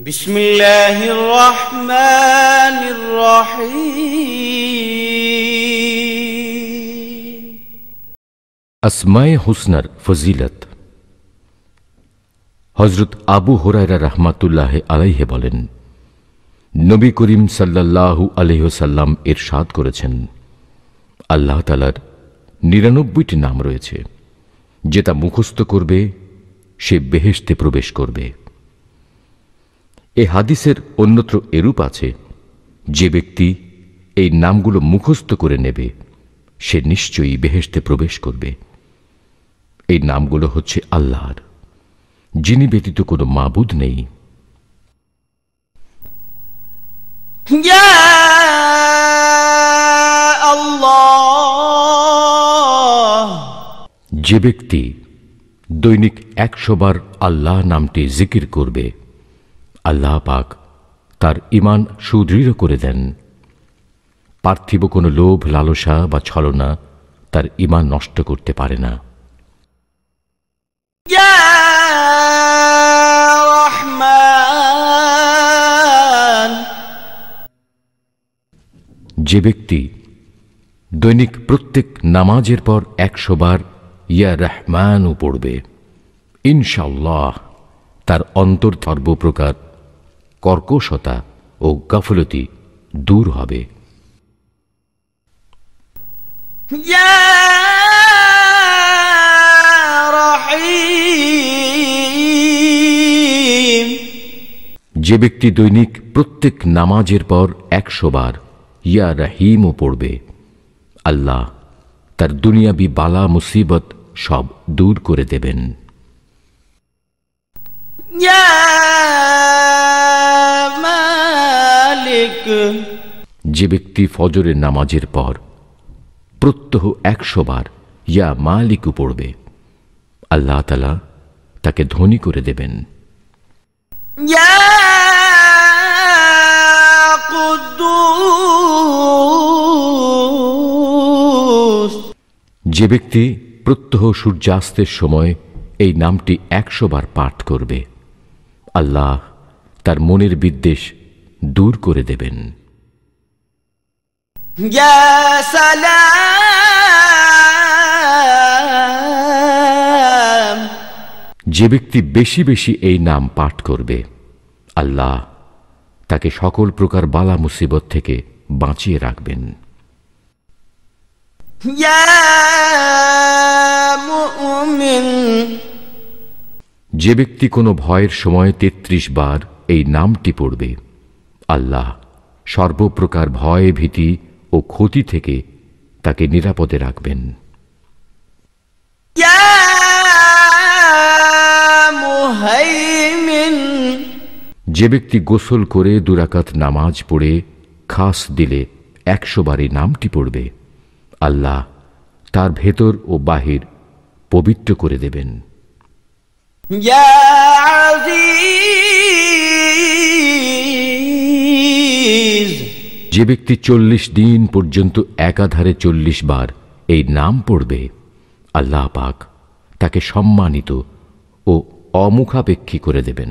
بسم الله الرحمن الرحيم اسماء حسنر فضیلت হজরত আবু হরাইরা রহমাতুল্লাহ আলাইহে বলেন নবী করিম সাল্লাহু আলহ্লাম এর সাদ করেছেন আল্লাহ তালার নিরানব্বইটি নাম রয়েছে যেটা মুখস্থ করবে সে বেহেস্তে প্রবেশ করবে এ হাদিসের অন্যত্র এরূপ আছে যে ব্যক্তি এই নামগুলো মুখস্থ করে নেবে সে নিশ্চয়ই বেহেস্তে প্রবেশ করবে এই নামগুলো হচ্ছে আল্লাহর যিনি ব্যতীত কোনো মাবুদ নেই যে ব্যক্তি দৈনিক একশোবার আল্লাহ নামটি জিকির করবে আল্লাহ পাক তার ইমান সুদৃঢ় করে দেন পার্থিব কোনো লোভ লালসা বা ছলনা তার ইমান নষ্ট করতে পারে না যে ব্যক্তি দৈনিক প্রত্যেক নামাজের পর একশো বার ইয়া রহমানও পড়বে ইনশাল্লাহ তার অন্তর্ধর্ব প্রকার কর্কশতা ও গাফলতি দূর হবে যে ব্যক্তি দৈনিক প্রত্যেক নামাজের পর একশো বার ইয়া রাহিমও পড়বে আল্লাহ তার দুনিয়াবি বালা মুসিবত সব দূর করে দেবেন যে ব্যক্তি ফজরের নামাজের পর প্রত্যহ একশো বার ইয়া মালিকু পড়বে আল্লাহ তালা তাকে ধনী করে দেবেন যে ব্যক্তি প্রত্যহ সূর্যাস্তের সময় এই নামটি একশো বার পাঠ করবে আল্লাহ তার মনের বিদ্বেষ দূর করে দেবেন যে ব্যক্তি বেশি বেশি এই নাম পাঠ করবে আল্লাহ তাকে সকল প্রকার বালা মুসিবত থেকে বাঁচিয়ে রাখবেন ইয়া মুমিন যে ব্যক্তি কোনো ভয়ের সময় তেত্রিশ বার এই নামটি পড়বে আল্লাহ সর্বপ্রকার ভয় ভীতি ও ক্ষতি থেকে তাকে নিরাপদে রাখবেন যে ব্যক্তি গোসল করে দুরাকাত নামাজ পড়ে খাস দিলে একশো বারে নামটি পড়বে আল্লাহ তার ভেতর ও বাহির পবিত্র করে দেবেন يا عزيز যে ব্যক্তি চল্লিশ দিন পর্যন্ত একাধারে চল্লিশ বার এই নাম পড়বে আল্লাহ পাক তাকে সম্মানিত ও অমুখাপেক্ষী করে দেবেন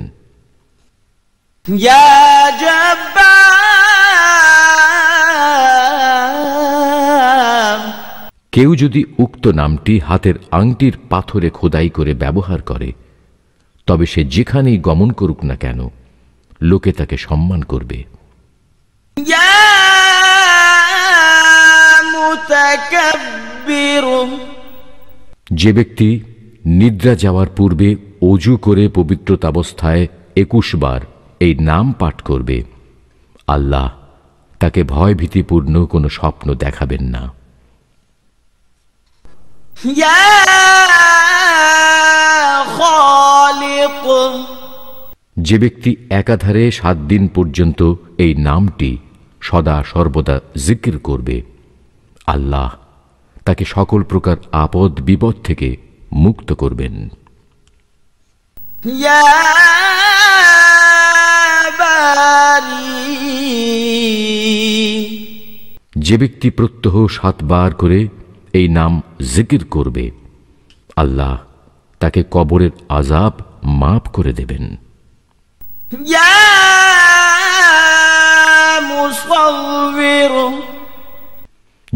কেউ যদি উক্ত নামটি হাতের আংটির পাথরে খোদাই করে ব্যবহার করে তবে সে যেখানেই গমন করুক না কেন লোকে তাকে সম্মান করবে যে ব্যক্তি নিদ্রা যাওয়ার পূর্বে অজু করে পবিত্রতাবস্থায় একুশ বার এই নাম পাঠ করবে আল্লাহ তাকে ভয়ভীতিপূর্ণ কোনো স্বপ্ন দেখাবেন না যে ব্যক্তি একাধারে সাত দিন পর্যন্ত এই নামটি সদা সর্বদা জিকির করবে আল্লাহ তাকে সকল প্রকার আপদ বিপদ থেকে মুক্ত করবেন যে ব্যক্তি প্রত্যহ সাতবার করে এই নাম জিকির করবে আল্লাহ তাকে কবরের আজাব মাফ করে দেবেন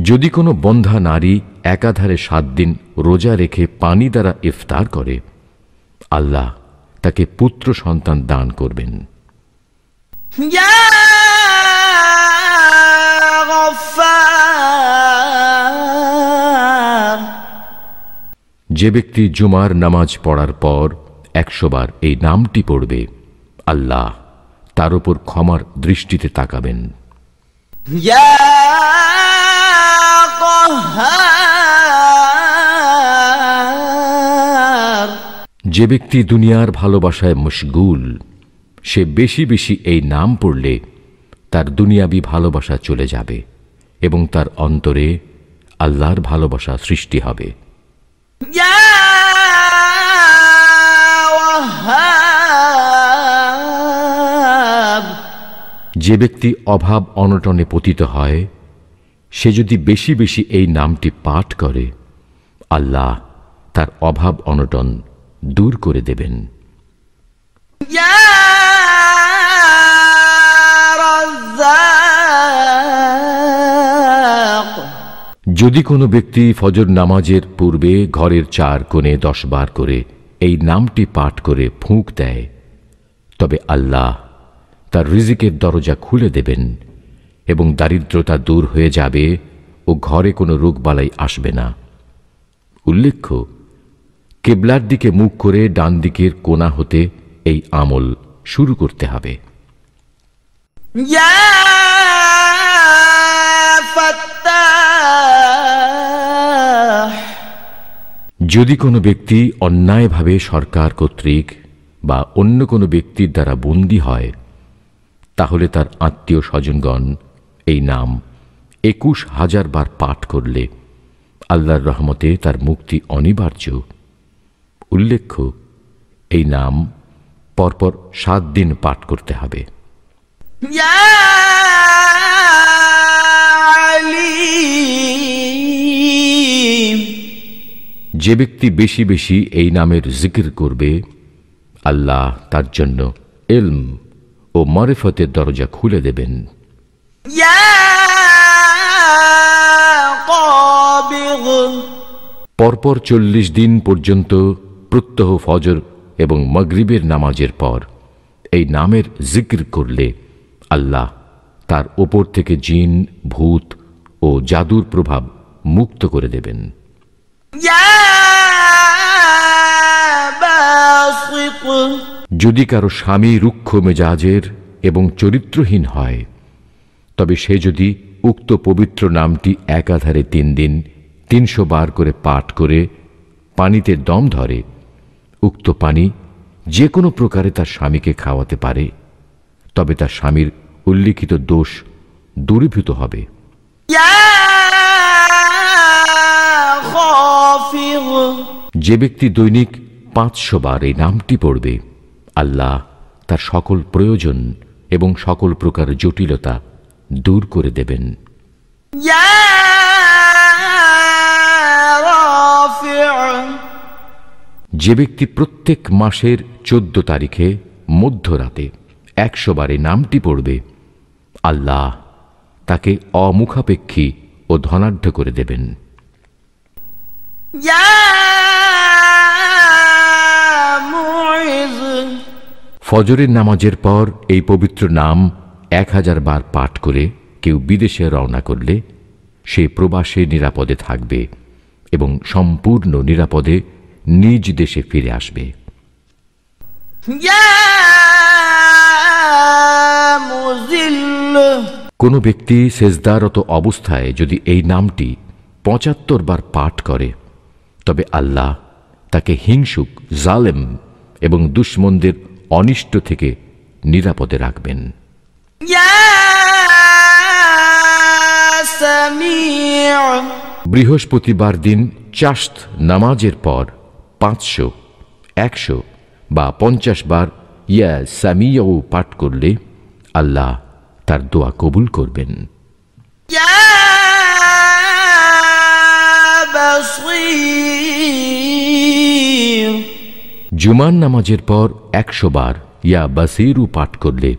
যদি কোনো বন্ধা নারী একাধারে সাত দিন রোজা রেখে পানি দ্বারা ইফতার করে আল্লাহ তাকে পুত্র সন্তান দান করবেন যে ব্যক্তি জুমার নামাজ পড়ার পর একশোবার এই নামটি পড়বে আল্লাহ তার উপর ক্ষমার দৃষ্টিতে তাকাবেন যে ব্যক্তি দুনিয়ার ভালোবাসায় মুশগুল সে বেশি বেশি এই নাম পড়লে তার দুনিয়াবি ভালোবাসা চলে যাবে এবং তার অন্তরে আল্লাহর ভালোবাসা সৃষ্টি হবে যে ব্যক্তি অভাব অনটনে পতিত হয় সে যদি বেশি বেশি এই নামটি পাঠ করে আল্লাহ তার অভাব অনটন দূর করে দেবেন যদি কোনো ব্যক্তি ফজর নামাজের পূর্বে ঘরের চার কোণে দশ বার করে এই নামটি পাঠ করে ফুঁক দেয় তবে আল্লাহ তার রিজিকের দরজা খুলে দেবেন এবং দারিদ্রতা দূর হয়ে যাবে ও ঘরে কোনো রোগবালাই আসবে না উল্লেখ্য কেবলার দিকে মুখ করে ডান দিকের কোনা হতে এই আমল শুরু করতে হবে যদি কোনো ব্যক্তি অন্যায়ভাবে সরকার কর্তৃক বা অন্য কোনো ব্যক্তির দ্বারা বন্দী হয় তাহলে তার আত্মীয় স্বজনগণ এই নাম একুশ হাজার বার পাঠ করলে আল্লাহর রহমতে তার মুক্তি অনিবার্য উল্লেখ্য এই নাম পরপর সাত দিন পাঠ করতে হবে যে ব্যক্তি বেশি বেশি এই নামের জিকির করবে আল্লাহ তার জন্য এলম ও মারেফতের দরজা খুলে দেবেন পরপর চল্লিশ দিন পর্যন্ত প্রত্যহ ফজর এবং মগরিবের নামাজের পর এই নামের জিক্র করলে আল্লাহ তার ওপর থেকে জিন ভূত ও জাদুর প্রভাব মুক্ত করে দেবেন ইয়া যদি কারো স্বামী রুক্ষ মেজাজের এবং চরিত্রহীন হয় তবে সে যদি উক্ত পবিত্র নামটি একাধারে তিন দিন তিনশো বার করে পাঠ করে পানিতে দম ধরে উক্ত পানি যে কোনো প্রকারে তার স্বামীকে খাওয়াতে পারে তবে তার স্বামীর উল্লিখিত দোষ দূরীভূত হবে যে ব্যক্তি দৈনিক পাঁচশো বার এই নামটি পড়বে আল্লাহ তার সকল প্রয়োজন এবং সকল প্রকার জটিলতা দূর করে দেবেন যে ব্যক্তি প্রত্যেক মাসের চোদ্দ তারিখে মধ্যরাতে একশো বারে নামটি পড়বে আল্লাহ তাকে অমুখাপেক্ষী ও ধনাঢ্য করে দেবেন ফজরের নামাজের পর এই পবিত্র নাম এক হাজার বার পাঠ করে কেউ বিদেশে রওনা করলে সে প্রবাসে নিরাপদে থাকবে এবং সম্পূর্ণ নিরাপদে নিজ দেশে ফিরে আসবে কোনো ব্যক্তি সেজদারত অবস্থায় যদি এই নামটি পঁচাত্তর বার পাঠ করে তবে আল্লাহ তাকে হিংসুক জালেম এবং দুশ্মনদের অনিষ্ট থেকে নিরাপদে রাখবেন বৃহস্পতিবার দিন চাস্ত নামাজের পর পাঁচশো একশো বা পঞ্চাশ বার ইয়া সামিয়াও পাঠ করলে আল্লাহ তার দোয়া কবুল করবেন ইয়া জুমার নামাজের পর একশো বার ইয়া বাসিরু পাঠ করলে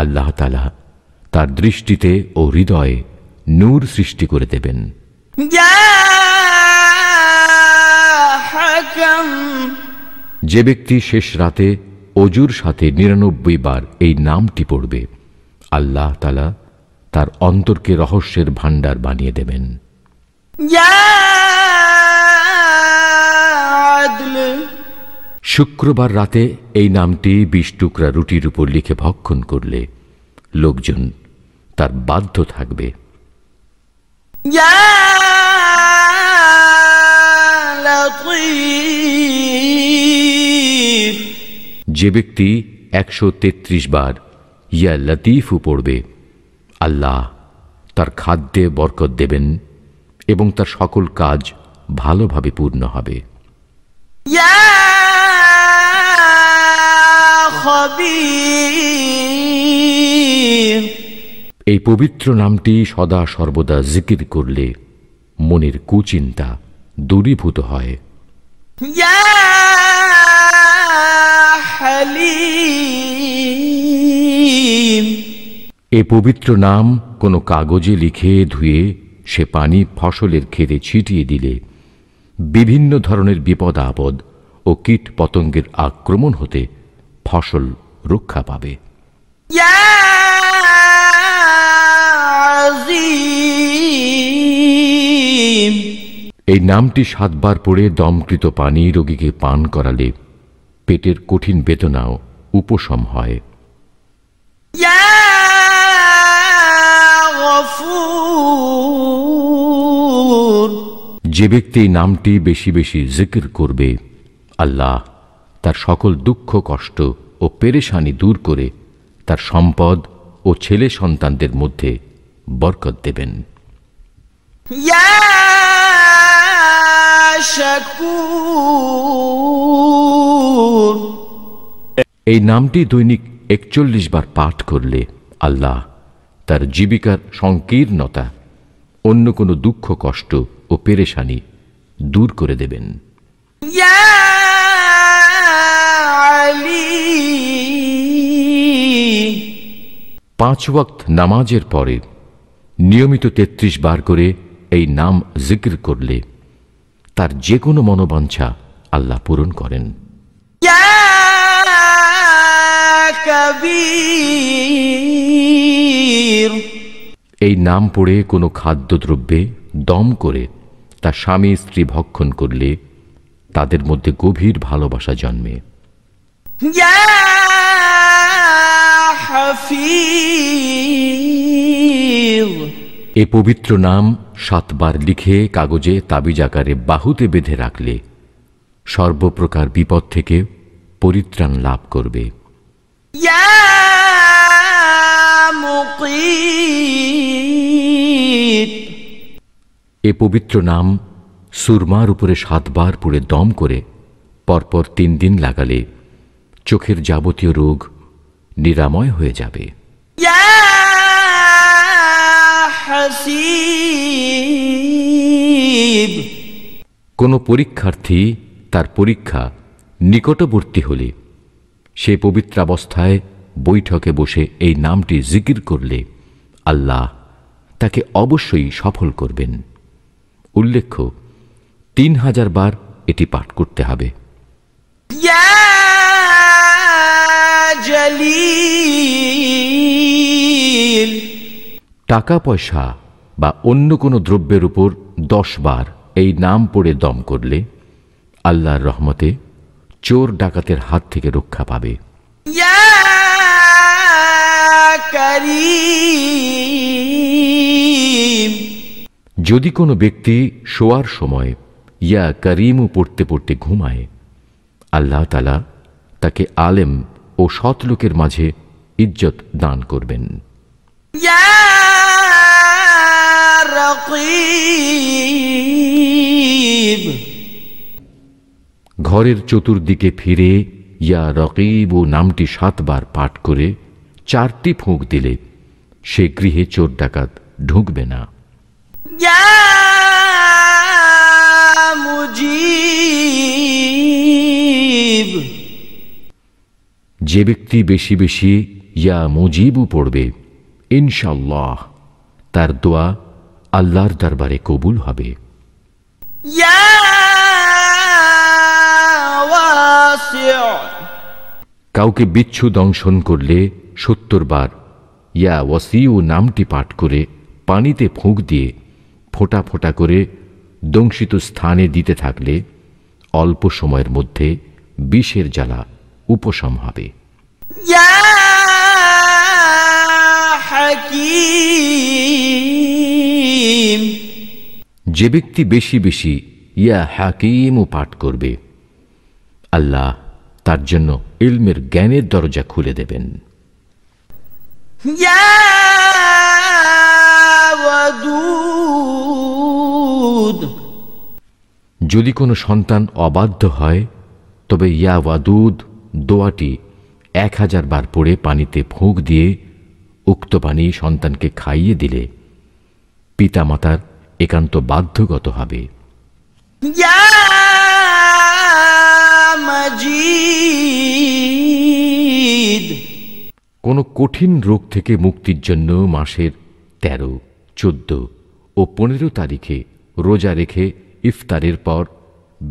আল্লাহ তালা তার দৃষ্টিতে ও হৃদয়ে নূর সৃষ্টি করে দেবেন যে ব্যক্তি শেষ রাতে অজুর সাথে নিরানব্বই বার এই নামটি পড়বে আল্লাহ তালা তার অন্তরকে রহস্যের ভাণ্ডার বানিয়ে দেবেন শুক্রবার রাতে এই নামটি বিশ টুকরা রুটির উপর লিখে ভক্ষণ করলে লোকজন তার বাধ্য থাকবে যে ব্যক্তি একশো তেত্রিশ বার ইয়া লতিফু পড়বে আল্লাহ তার খাদ্যে বরকত দেবেন এবং তার সকল কাজ ভালোভাবে পূর্ণ হবে ইয়া এই পবিত্র নামটি সদা সর্বদা জিকির করলে মনের কুচিন্তা দূরীভূত হয় এ পবিত্র নাম কোনো কাগজে লিখে ধুয়ে সে পানি ফসলের ক্ষেতে ছিটিয়ে দিলে বিভিন্ন ধরনের বিপদ আপদ ও কীট পতঙ্গের আক্রমণ হতে ফসল রক্ষা পাবে এই নামটি সাতবার পড়ে দমকৃত পানি রোগীকে পান করালে পেটের কঠিন বেদনাও উপশম হয় যে ব্যক্তি নামটি বেশি বেশি জিকির করবে আল্লাহ তার সকল দুঃখ কষ্ট ও পেরেশানি দূর করে তার সম্পদ ও ছেলে সন্তানদের মধ্যে বরকত দেবেন এই নামটি দৈনিক একচল্লিশ বার পাঠ করলে আল্লাহ তার জীবিকার সংকীর্ণতা অন্য কোনো দুঃখ কষ্ট ও পেরেশানি দূর করে দেবেন ইয়া পাঁচ ওয়াক্ত নামাজের পরে নিয়মিত ৩৩ বার করে এই নাম জিক্র করলে তার যে কোনো মনোবাঞ্ছা আল্লাহ পূরণ করেন এই নাম পড়ে কোনো খাদ্যদ্রব্যে দম করে তা স্বামী স্ত্রী ভক্ষণ করলে তাদের মধ্যে গভীর ভালোবাসা জন্মে يا حفيظ এ পবিত্র নাম সাতবার লিখে কাগজে তাবিজ আকারে বাহুতে বেঁধে রাখলে সর্বপ্রকার বিপদ থেকে পরিত্রাণ লাভ করবে এ পবিত্র নাম সুরমার উপরে সাতবার পুরে দম করে পরপর তিন দিন লাগালে চোখের যাবতীয় রোগ নিরাময় হয়ে যাবে কোনো পরীক্ষার্থী তার পরীক্ষা নিকটবর্তী হলে সে পবিত্রাবস্থায় বৈঠকে বসে এই নামটি জিকির করলে আল্লাহ তাকে অবশ্যই সফল করবেন উল্লেখ্য তিন হাজার বার এটি পাঠ করতে হবে Yeah! টাকা পয়সা বা অন্য কোনো দ্রব্যের উপর দশ বার এই নাম পড়ে দম করলে আল্লাহর রহমতে চোর ডাকাতের হাত থেকে রক্ষা পাবে যদি কোনো ব্যক্তি শোয়ার সময় ইয়া করিমও পড়তে পড়তে ঘুমায় আল্লাহ তালা তাকে আলেম ও সৎ লোকের মাঝে ইজ্জত দান করবেন ঘরের চতুর্দিকে ফিরে ইয়া রকিব ও নামটি সাতবার পাঠ করে চারটি ফুঁক দিলে সে গৃহে চোর ডাকাত ঢুকবে না মুজিব যে ব্যক্তি বেশি বেশি ইয়া মুজিবু পড়বে ইনশাল্লাহ তার দোয়া আল্লাহর দরবারে কবুল হবে কাউকে বিচ্ছু দংশন করলে সত্তর বার ইয়া ওয়াসিউ নামটি পাঠ করে পানিতে ফুঁক দিয়ে ফোঁটা ফোঁটা করে দংশিত স্থানে দিতে থাকলে অল্প সময়ের মধ্যে বিষের জ্বালা উপশম হবে যে ব্যক্তি বেশি বেশি ইয়া হাকিম ও পাঠ করবে আল্লাহ তার জন্য ইলমের জ্ঞানের দরজা খুলে দেবেন যদি কোনো সন্তান অবাধ্য হয় তবে ইয়া ওয়াদুদ দোয়াটি এক হাজার বার পড়ে পানিতে ফুঁক দিয়ে উক্ত পানি সন্তানকে খাইয়ে দিলে পিতামাতার একান্ত বাধ্যগত হবে কোনো কঠিন রোগ থেকে মুক্তির জন্য মাসের তেরো চোদ্দ ও পনেরো তারিখে রোজা রেখে ইফতারের পর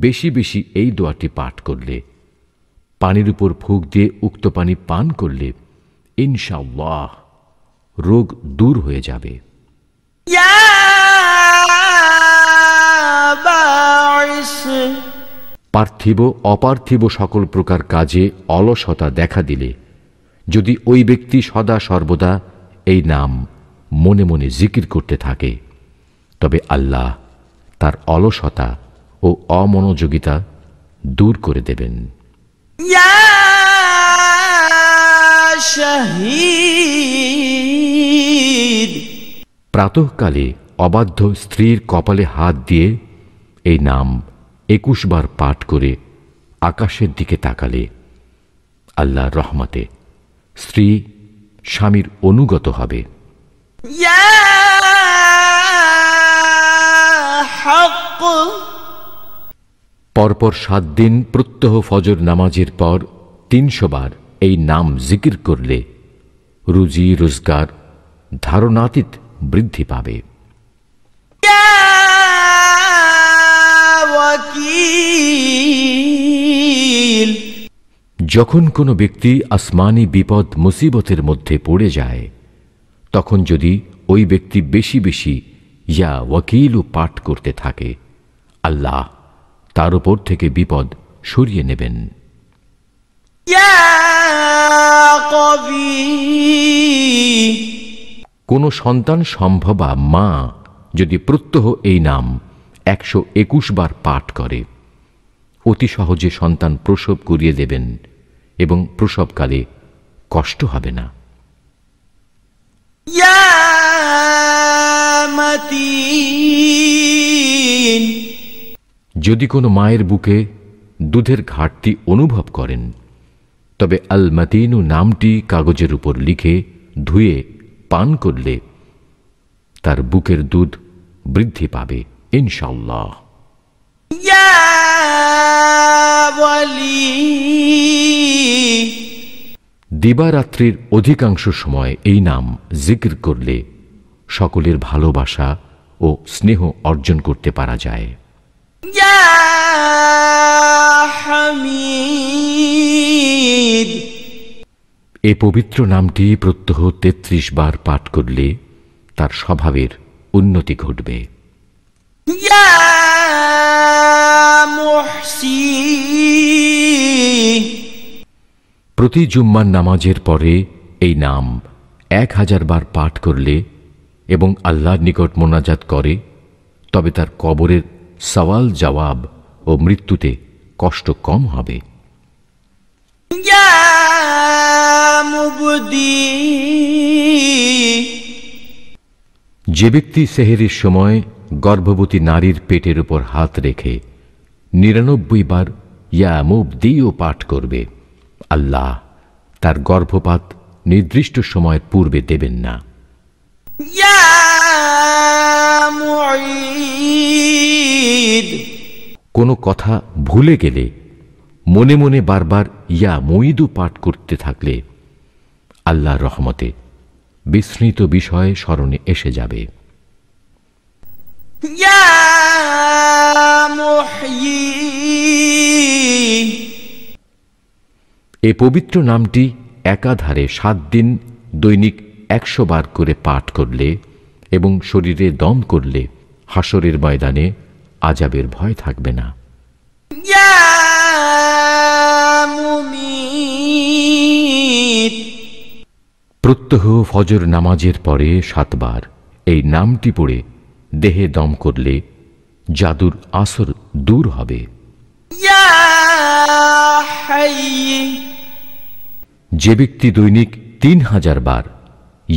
বেশি বেশি এই দোয়াটি পাঠ করলে পানির উপর ফুক দিয়ে উক্ত পানি পান করলে ইনশাআল্লাহ রোগ দূর হয়ে যাবে পার্থিব অপার্থিব সকল প্রকার কাজে অলসতা দেখা দিলে যদি ওই ব্যক্তি সদা সর্বদা এই নাম মনে মনে জিকির করতে থাকে তবে আল্লাহ তার অলসতা ও অমনোযোগিতা দূর করে দেবেন প্রাতঃকালে অবাধ্য স্ত্রীর কপালে হাত দিয়ে এই নাম একুশ বার পাঠ করে আকাশের দিকে তাকালে আল্লাহর রহমতে স্ত্রী স্বামীর অনুগত হবে ইয়া পরপর সাত দিন প্রত্যহ ফজর নামাজের পর তিনশোবার এই নাম জিকির করলে রুজি রোজগার ধারণাতীত বৃদ্ধি পাবে যখন কোনো ব্যক্তি আসমানি বিপদ মুসিবতের মধ্যে পড়ে যায় তখন যদি ওই ব্যক্তি বেশি বেশি ইয়া ওয়াকিলও পাঠ করতে থাকে আল্লাহ তার উপর থেকে বিপদ সরিয়ে নেবেন কোনো সন্তান সম্ভবা মা যদি প্রত্যহ এই নাম একশো একুশ বার পাঠ করে অতি সহজে সন্তান প্রসব করিয়ে দেবেন এবং প্রসবকালে কষ্ট হবে না ইয়া যদি কোনো মায়ের বুকে দুধের ঘাটতি অনুভব করেন তবে আল মাতিনু নামটি কাগজের উপর লিখে ধুয়ে পান করলে তার বুকের দুধ বৃদ্ধি পাবে ইনশাল্লাহ দিবারাত্রির অধিকাংশ সময় এই নাম জিকির করলে সকলের ভালোবাসা ও স্নেহ অর্জন করতে পারা যায় يا حميد এ পবিত্র নামটি প্রত্যহ ৩৩ বার পাঠ করলে তার স্বভাবের উন্নতি ঘটবে প্রতি জুম্মার নামাজের পরে এই নাম এক হাজার বার পাঠ করলে এবং আল্লাহর নিকট মোনাজাত করে তবে তার কবরের সওয়াল জবাব ও মৃত্যুতে কষ্ট কম হবে যে ব্যক্তি সেহেরির সময় গর্ভবতী নারীর পেটের উপর হাত রেখে নিরানব্বই বার ইয়া মুবদিও পাঠ করবে আল্লাহ তার গর্ভপাত নির্দিষ্ট সময়ের পূর্বে দেবেন না ইয়া কোনো কথা ভুলে গেলে মনে মনে বারবার ইয়া মঈদু পাঠ করতে থাকলে আল্লাহ রহমতে বিস্মৃত বিষয়ে স্মরণে এসে যাবে এ পবিত্র নামটি একাধারে সাত দিন দৈনিক একশো বার করে পাঠ করলে এবং শরীরে দম করলে হাসরের ময়দানে আজাবের ভয় থাকবে না প্রত্যহ ফজর নামাজের পরে সাতবার এই নামটি পড়ে দেহে দম করলে জাদুর আসর দূর হবে যে ব্যক্তি দৈনিক তিন হাজার বার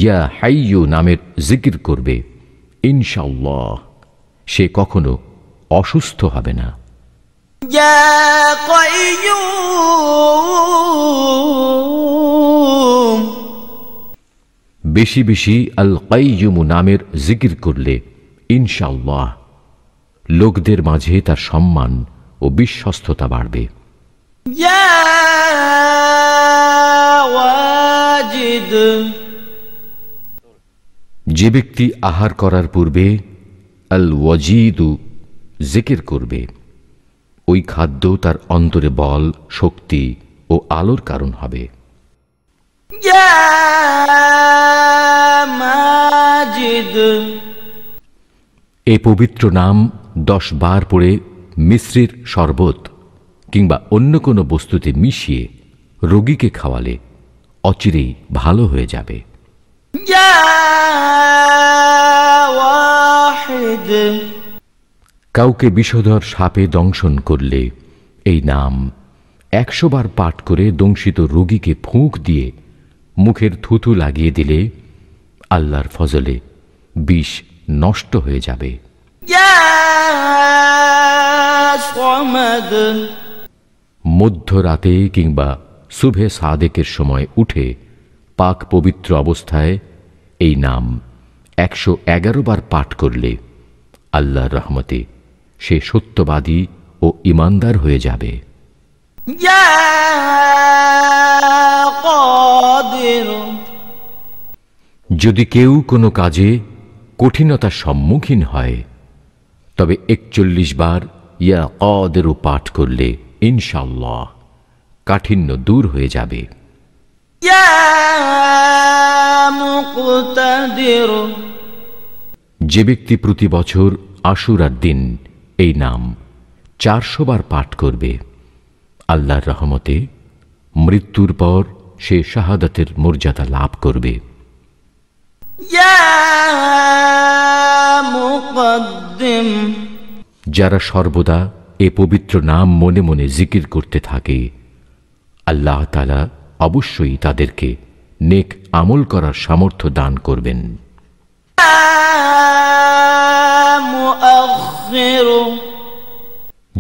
ইয়া হাইয়ু নামের জিকির করবে ইনশাল্লাহ সে কখনো অসুস্থ হবে না বেশি বেশি আল কাইয়ুমু নামের জিকির করলে ইনশাল্লাহ লোকদের মাঝে তার সম্মান ও বিশ্বস্ততা বাড়বে ইয়া ওয়াজিদ যে ব্যক্তি আহার করার পূর্বে আল ওয়াজিদু জেকের করবে ওই খাদ্য তার অন্তরে বল শক্তি ও আলোর কারণ হবে এ পবিত্র নাম দশ বার পড়ে মিশ্রির শরবত কিংবা অন্য কোনো বস্তুতে মিশিয়ে রোগীকে খাওয়ালে অচিরেই ভালো হয়ে যাবে কাউকে বিষধর সাপে দংশন করলে এই নাম একশো বার পাঠ করে দংশিত রোগীকে ফুঁক দিয়ে মুখের থুথু লাগিয়ে দিলে আল্লাহর ফজলে বিষ নষ্ট হয়ে যাবে মধ্যরাতে কিংবা শুভে সাদেকের সময় উঠে পাক পবিত্র অবস্থায় এই নাম একশো এগারো বার পাঠ করলে আল্লাহর রহমতে সে সত্যবাদী ও ইমানদার হয়ে যাবে যদি কেউ কোনো কাজে কঠিনতার সম্মুখীন হয় তবে একচল্লিশ বার ইয়া অদেরও পাঠ করলে ইনশাল্লাহ কাঠিন্য দূর হয়ে যাবে যে ব্যক্তি প্রতি বছর আশুরার দিন এই নাম চারশো বার পাঠ করবে আল্লাহর রহমতে মৃত্যুর পর সে শাহাদাতের মর্যাদা লাভ করবে যারা সর্বদা এ পবিত্র নাম মনে মনে জিকির করতে থাকে আল্লাহ তালা অবশ্যই তাদেরকে নেক আমল করার সামর্থ্য দান করবেন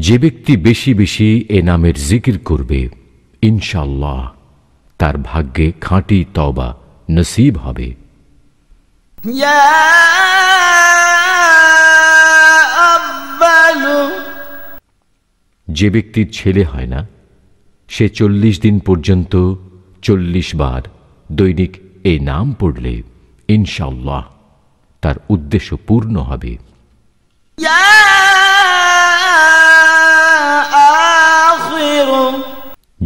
যে ব্যক্তি বেশি বেশি এ নামের জিকির করবে ইনশাল্লাহ তার ভাগ্যে খাঁটি তবা নসিব হবে যে ব্যক্তির ছেলে হয় না সে চল্লিশ দিন পর্যন্ত চল্লিশ বার দৈনিক এই নাম পড়লে ইনশাল্লাহ তার উদ্দেশ্য পূর্ণ হবে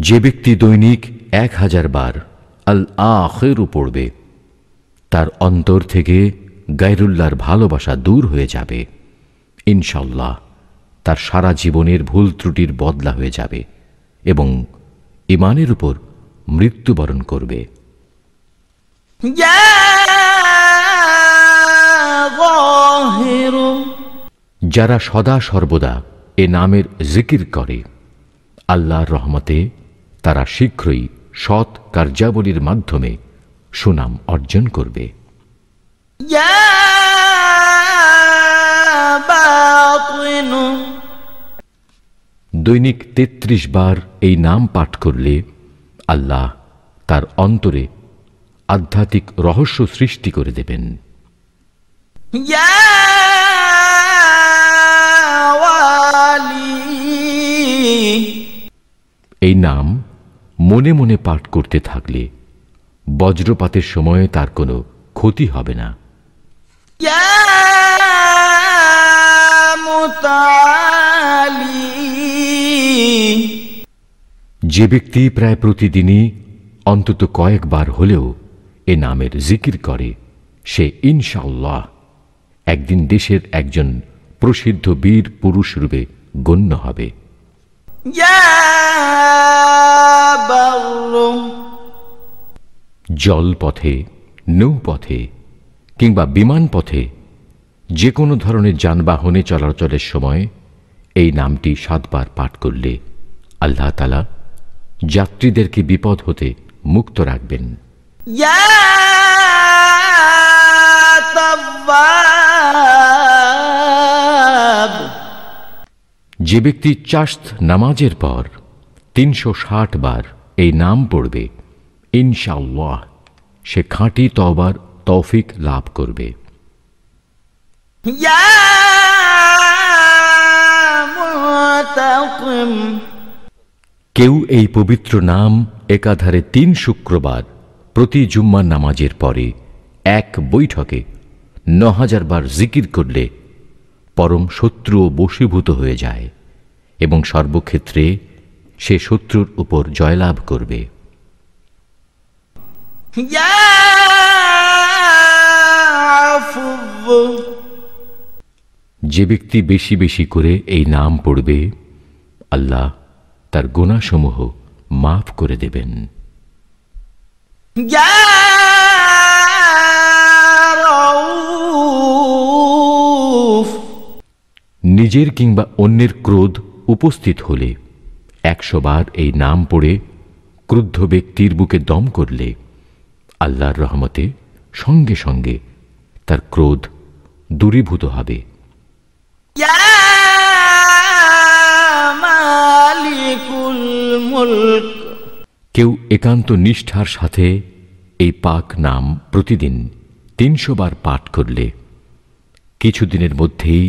যে ব্যক্তি দৈনিক এক হাজার বার আল আখেরু পড়বে তার অন্তর থেকে গাইরুল্লার ভালোবাসা দূর হয়ে যাবে ইনশাল্লাহ তার সারা জীবনের ভুল ত্রুটির বদলা হয়ে যাবে এবং ইমানের উপর মৃত্যুবরণ করবে যারা সদা সর্বদা এ নামের জিকির করে আল্লাহর রহমতে তারা শীঘ্রই সৎ কার্যাবলীর মাধ্যমে সুনাম অর্জন করবে ইয়া বাতিনু দৈনিক ৩৩ বার এই নাম পাঠ করলে আল্লাহ তার অন্তরে আধ্যাত্মিক রহস্য সৃষ্টি করে দেবেন এই নাম মনে মনে পাঠ করতে থাকলে বজ্রপাতের সময়ে তার কোনো ক্ষতি হবে না মুতালি যে ব্যক্তি প্রায় প্রতিদিনই অন্তত কয়েকবার হলেও এ নামের জিকির করে সে ইনশাল্লাহ একদিন দেশের একজন প্রসিদ্ধ বীর পুরুষ রূপে গণ্য হবে জলপথে নৌপথে কিংবা বিমান পথে যে কোনো ধরনের যানবাহনে চলাচলের সময় এই নামটি সাতবার পাঠ করলে আল্লাহ তালা যাত্রীদেরকে বিপদ হতে মুক্ত রাখবেন যে ব্যক্তি চাস্ত নামাজের পর তিনশো বার এই নাম পড়বে ইনশাল্লাহ সে খাঁটি তবার তৌফিক লাভ করবে ইয়া মুতাকিম কেউ এই পবিত্র নাম একাধারে তিন শুক্রবার প্রতি জুম্মা নামাজের পরে এক বৈঠকে ন হাজার বার জিকির করলে পরম শত্রুও বশীভূত হয়ে যায় এবং সর্বক্ষেত্রে সে শত্রুর উপর জয়লাভ করবে যে ব্যক্তি বেশি বেশি করে এই নাম পড়বে আল্লাহ তার গুণাসমূহ মাফ করে দেবেন নিজের কিংবা অন্যের ক্রোধ উপস্থিত হলে একশোবার এই নাম পড়ে ক্রুদ্ধ ব্যক্তির বুকে দম করলে আল্লাহর রহমতে সঙ্গে সঙ্গে তার ক্রোধ দূরীভূত হবে Yeah! কেউ একান্ত নিষ্ঠার সাথে এই পাক নাম প্রতিদিন তিনশো বার পাঠ করলে কিছুদিনের মধ্যেই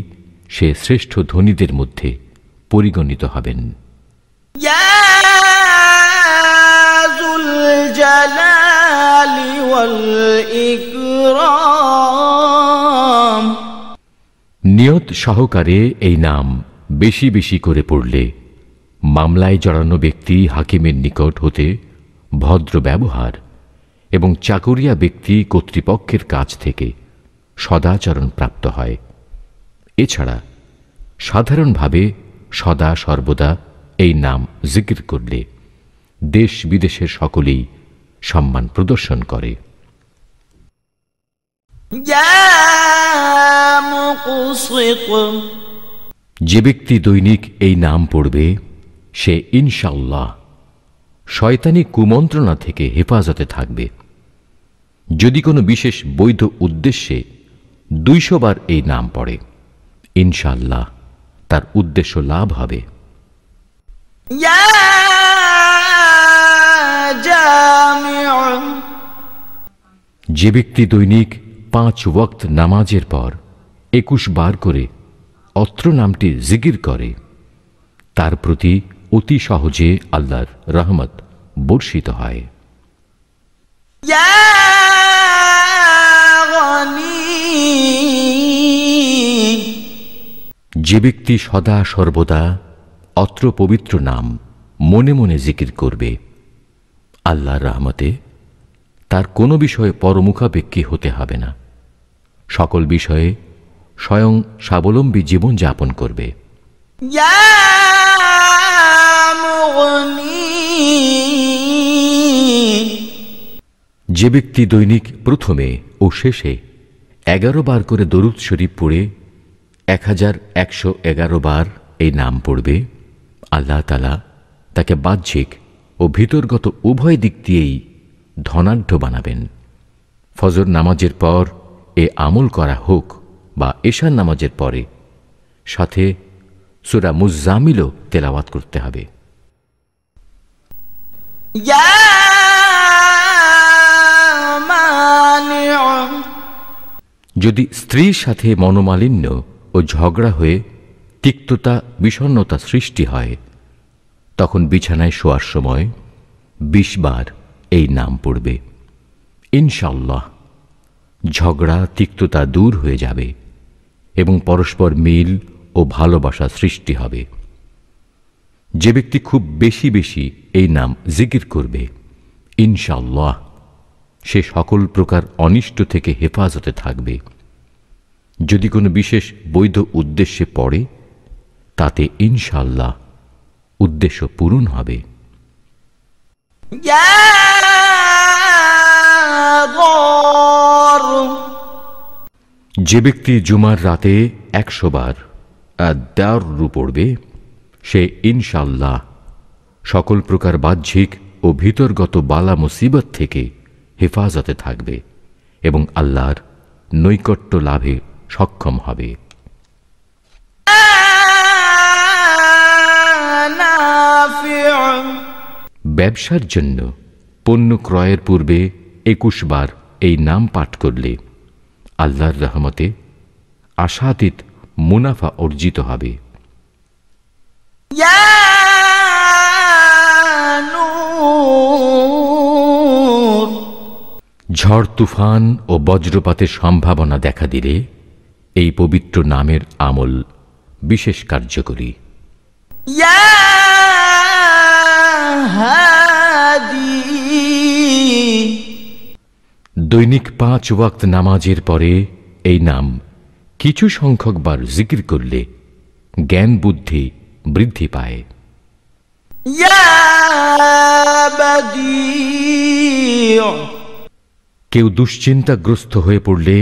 সে শ্রেষ্ঠ ধনীদের মধ্যে পরিগণিত হবেন নিয়ত সহকারে এই নাম বেশি বেশি করে পড়লে মামলায় জড়ানো ব্যক্তি হাকিমের নিকট হতে ভদ্র ব্যবহার এবং চাকরিয়া ব্যক্তি কর্তৃপক্ষের কাছ থেকে সদাচরণ প্রাপ্ত হয় এছাড়া সাধারণভাবে সদা সর্বদা এই নাম জিকির করলে দেশ বিদেশের সকলেই সম্মান প্রদর্শন করে যে ব্যক্তি দৈনিক এই নাম পড়বে সে ইনশাল্লাহ শয়তানি কুমন্ত্রণা থেকে হেফাজতে থাকবে যদি কোনো বিশেষ বৈধ উদ্দেশ্যে দুইশো বার এই নাম পড়ে ইনশাল্লাহ তার উদ্দেশ্য লাভ হবে যে ব্যক্তি দৈনিক পাঁচ ওয়াক্ত নামাজের পর একুশ বার করে অত্র নামটি জিকির করে তার প্রতি অতি সহজে আল্লাহর রহমত বর্ষিত হয় যে ব্যক্তি সদা সর্বদা অত্র পবিত্র নাম মনে মনে জিকির করবে আল্লাহর রহমতে তার কোনো বিষয়ে পরমুখাপেক্ষী হতে হবে না সকল বিষয়ে স্বয়ং স্বাবলম্বী জীবন যাপন করবে যে ব্যক্তি দৈনিক প্রথমে ও শেষে এগারো বার করে দরুদ শরীফ পড়ে এক হাজার একশো এগারো বার এই নাম পড়বে আল্লাহ তালা তাকে বাহ্যিক ও ভিতরগত উভয় দিক দিয়েই ধনাঢ্য বানাবেন ফজর নামাজের পর এ আমল করা হোক বা এশার নামাজের পরে সাথে সুরা মুজামিলও তেলাওয়াত করতে হবে যদি স্ত্রীর সাথে মনোমালিন্য ও ঝগড়া হয়ে তিক্ততা বিষণ্নতা সৃষ্টি হয় তখন বিছানায় শোয়ার সময় বিশবার এই নাম পড়বে ইনশাল্লাহ ঝগড়া তিক্ততা দূর হয়ে যাবে এবং পরস্পর মিল ও ভালোবাসা সৃষ্টি হবে যে ব্যক্তি খুব বেশি বেশি এই নাম জিকির করবে ইনশাল্লাহ সে সকল প্রকার অনিষ্ট থেকে হেফাজতে থাকবে যদি কোনো বিশেষ বৈধ উদ্দেশ্যে পড়ে তাতে ইনশাল্লাহ উদ্দেশ্য পূরণ হবে যে ব্যক্তি জুমার রাতে একশো বার দারু পড়বে সে ইনশাল্লাহ সকল প্রকার বাহ্যিক ও ভিতরগত বালা মুসিবত থেকে হেফাজতে থাকবে এবং আল্লাহর নৈকট্য লাভে সক্ষম হবে ব্যবসার জন্য পণ্য ক্রয়ের পূর্বে একুশ বার এই নাম পাঠ করলে আল্লাহর রহমতে আশাতীত মুনাফা অর্জিত হবে ঝড় তুফান ও বজ্রপাতের সম্ভাবনা দেখা দিলে এই পবিত্র নামের আমল বিশেষ কার্যকরী দৈনিক পাঁচ ওয়াক্ত নামাজের পরে এই নাম কিছু সংখ্যকবার জিকির করলে জ্ঞান বুদ্ধি বৃদ্ধি পায় কেউ দুশ্চিন্তাগ্রস্ত হয়ে পড়লে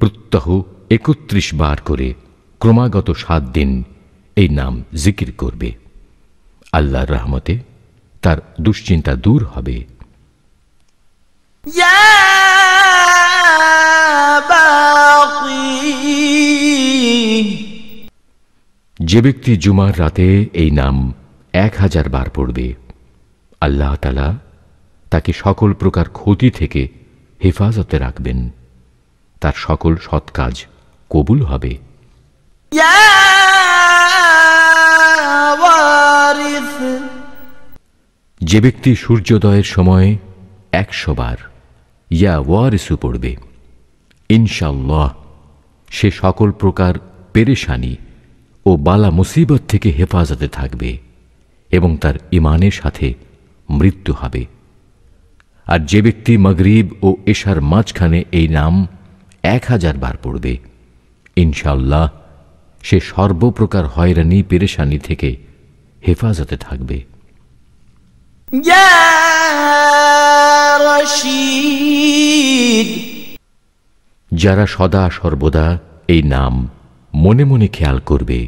প্রত্যহ একত্রিশ বার করে ক্রমাগত সাত দিন এই নাম জিকির করবে আল্লাহর রহমতে তার দুশ্চিন্তা দূর হবে যে ব্যক্তি জুমার রাতে এই নাম এক হাজার বার পড়বে আল্লাহ তালা তাকে সকল প্রকার ক্ষতি থেকে হেফাজতে রাখবেন তার সকল সৎ কাজ কবুল হবে যে ব্যক্তি সূর্যোদয়ের সময় একশো বার ইয়া ওয়ারিসু পড়বে ইনশাল্লাহ সে সকল প্রকার পেরেশানি ও বালা মুসিবত থেকে হেফাজতে থাকবে এবং তার ইমানের সাথে মৃত্যু হবে আর যে ব্যক্তি মগরীব ও এশার মাঝখানে এই নাম এক হাজার বার পড়বে ইনশাল্লাহ সে সর্বপ্রকার হয়রানি পেরেশানি থেকে হেফাজতে থাকবে যারা সদা সর্বদা এই নাম মনে মনে খেয়াল করবে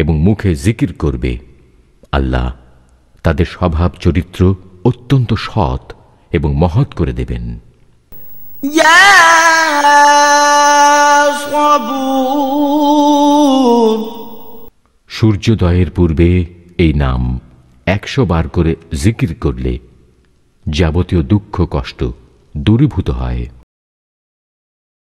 এবং মুখে জিকির করবে আল্লাহ তাদের স্বভাব চরিত্র অত্যন্ত সৎ এবং মহৎ করে দেবেন সূর্যোদয়ের পূর্বে এই নাম একশো বার করে জিকির করলে যাবতীয় দুঃখ কষ্ট দূরীভূত হয়